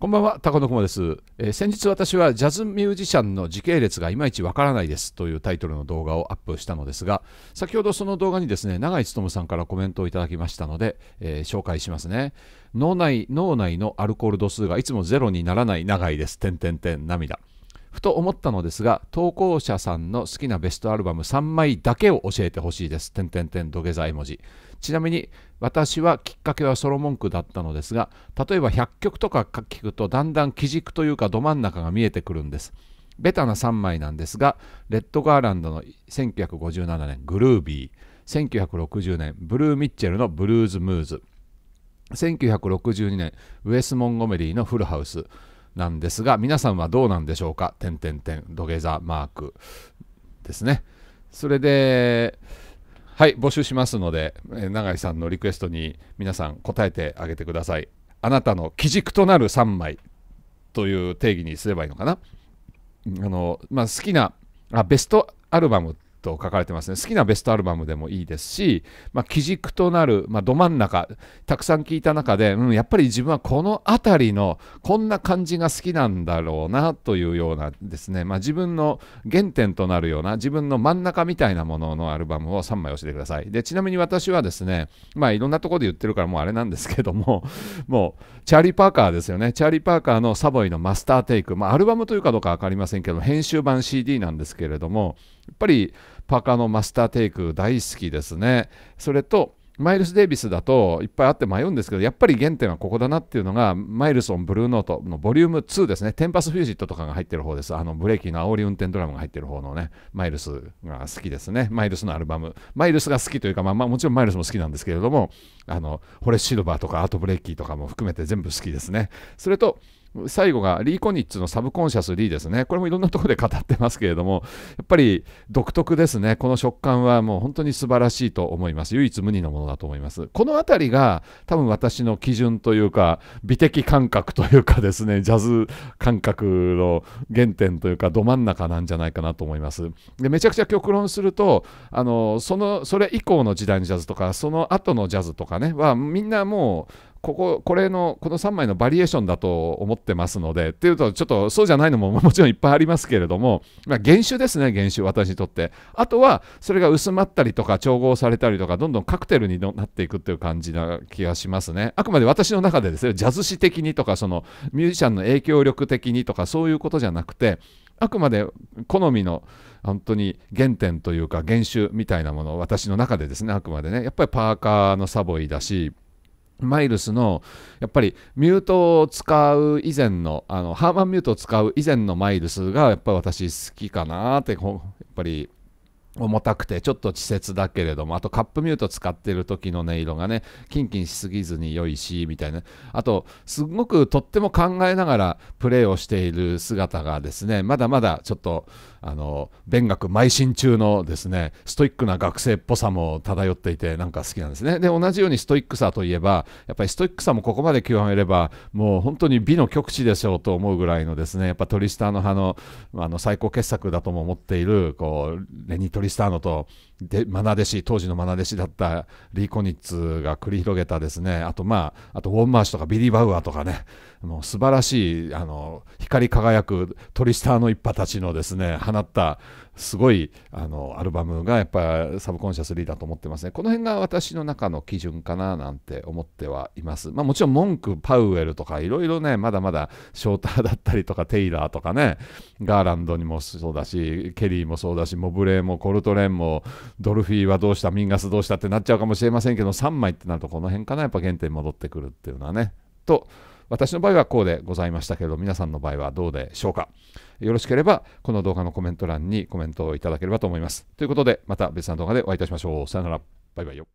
こんばんは、高野くまです、えー、先日私はジャズミュージシャンの時系列がいまいちわからないですというタイトルの動画をアップしたのですが、先ほどその動画にですね、長井勤さんからコメントをいただきましたので、えー、紹介しますね。脳内、脳内のアルコール度数がいつもゼロにならない長井です。点て点、涙。ふと思ったのですが投稿者さんの好きなベストアルバム3枚だけを教えてほしいです。土下座絵文字ちなみに私はきっかけはソロ文句だったのですが例えば100曲とか聞くとだんだん基軸というかど真ん中が見えてくるんです。ベタな3枚なんですがレッド・ガーランドの1957年グルービー1960年ブルー・ミッチェルのブルーズ・ムーズ1962年ウェス・モンゴメリーのフルハウスなんですが、皆さんはどうなんでしょうか点点点、土下座マークですね。それで、はい、募集しますので、永井さんのリクエストに皆さん答えてあげてください。あなたの基軸となる3枚という定義にすればいいのかな。あのまあ、好きなあベストアルバムと書かれてますね好きなベストアルバムでもいいですし、まあ、基軸となる、まあ、ど真ん中たくさん聴いた中で、うん、やっぱり自分はこの辺りのこんな感じが好きなんだろうなというようなですね、まあ、自分の原点となるような自分の真ん中みたいなもののアルバムを3枚教えてくださいでちなみに私はですね、まあ、いろんなところで言ってるからもうあれなんですけども もうチャーリー・パーカーですよねチャーリー・パーカーのサボイのマスターテイク、まあ、アルバムというかどうか分かりませんけど編集版 CD なんですけれどもっぱりパーカーのマスターテイク大好きですね。それとマイルス・デイビスだといっぱいあって迷うんですけど、やっぱり原点はここだなっていうのが、マイルソン・ブルーノートのボリューム2ですね、テンパス・フュージットとかが入ってる方です。あのブレーキの煽り運転ドラムが入ってる方のね、マイルスが好きですね。マイルスのアルバム。マイルスが好きというか、まあ、まあ、もちろんマイルスも好きなんですけれども、あの、ホレシルバーとかアート・ブレーキとかも含めて全部好きですね。それと、最後がリー・コニッツのサブコンシャス・リーですね。これもいろんなところで語ってますけれども、やっぱり独特ですね。この食感はもう本当に素晴らしいと思います。唯一無二のものだと思います。この辺りが多分私の基準というか、美的感覚というかですね、ジャズ感覚の原点というか、ど真ん中なんじゃないかなと思います。でめちゃくちゃ極論すると、あのそのそれ以降の時代のジャズとか、その後のジャズとかね、はみんなもう、こここれのこの3枚のバリエーションだと思ってますのでっていうとちょっとそうじゃないのも もちろんいっぱいありますけれども、まあ、原酒ですね原酒私にとってあとはそれが薄まったりとか調合されたりとかどんどんカクテルになっていくっていう感じな気がしますねあくまで私の中でですよジャズ史的にとかそのミュージシャンの影響力的にとかそういうことじゃなくてあくまで好みの本当に原点というか原種みたいなもの私の中でですねあくまでねやっぱりパーカーのサボイだしマイルスのやっぱりミュートを使う以前のあのハーマンミュートを使う以前のマイルスがやっぱり私好きかなってやっぱり重たくてちょっと稚拙だけれどもあとカップミュート使ってる時の音色がねキンキンしすぎずに良いしみたいなあとすごくとっても考えながらプレーをしている姿がですねまだまだちょっとあの勉学邁進中のですねストイックな学生っぽさも漂っていてなんか好きなんですねで同じようにストイックさといえばやっぱりストイックさもここまで極めればもう本当に美の極致でしょうと思うぐらいのですねやっぱトリスターの葉のあの最高傑作だとも思っているこうレニトリスターノとでマナ弟子当時のマナ弟子だったリー・コニッツが繰り広げたですねあとまああとウォンマーシュとかビリー・バウアーとかねもう素晴らしいあの光り輝くトリスターの一派たちのですね放ったすごいあのアルバムがやっぱサブコンシャスリーだと思ってますねこの辺が私の中の基準かななんて思ってはいます、まあ、もちろんモンクパウエルとかいろいろねまだまだショーターだったりとかテイラーとかねガーランドにもそうだしケリーもそうだしモブレーもコルトレーンもドルフィーはどうしたミンガスどうしたってなっちゃうかもしれませんけど3枚ってなるとこの辺かなやっぱ原点に戻ってくるっていうのはねと私の場合はこうでございましたけど皆さんの場合はどうでしょうかよろしければこの動画のコメント欄にコメントをいただければと思いますということでまた別の動画でお会いいたしましょうさよならバイバイよ